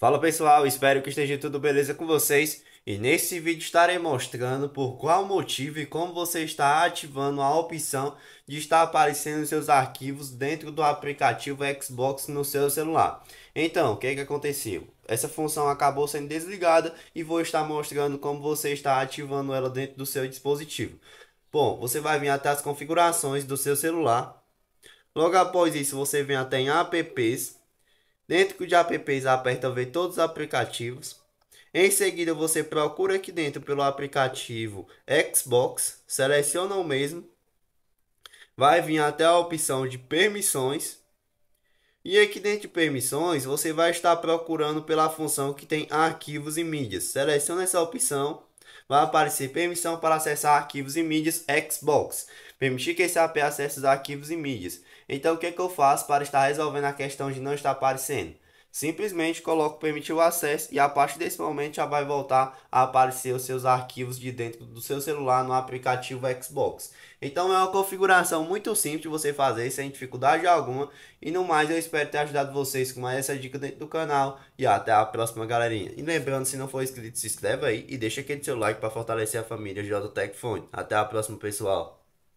Fala pessoal, espero que esteja tudo beleza com vocês e nesse vídeo estarei mostrando por qual motivo e como você está ativando a opção de estar aparecendo seus arquivos dentro do aplicativo Xbox no seu celular. Então, o que, é que aconteceu? Essa função acabou sendo desligada e vou estar mostrando como você está ativando ela dentro do seu dispositivo. Bom, você vai vir até as configurações do seu celular. Logo após isso, você vem até em apps Dentro de apps, aperta ver todos os aplicativos. Em seguida, você procura aqui dentro pelo aplicativo Xbox, seleciona o mesmo. Vai vir até a opção de permissões. E aqui dentro de permissões, você vai estar procurando pela função que tem arquivos e mídias. Seleciona essa opção vai aparecer permissão para acessar arquivos e mídias Xbox. Permitir que esse AP acesse os arquivos e mídias. Então o que, é que eu faço para estar resolvendo a questão de não estar aparecendo? Simplesmente coloco permitir o acesso e a partir desse momento já vai voltar a aparecer os seus arquivos de dentro do seu celular no aplicativo Xbox. Então é uma configuração muito simples de você fazer sem dificuldade alguma. E no mais eu espero ter ajudado vocês com mais essa dica dentro do canal e até a próxima galerinha. E lembrando, se não for inscrito, se inscreve aí e deixa aquele seu like para fortalecer a família JTech Fone. Até a próxima pessoal.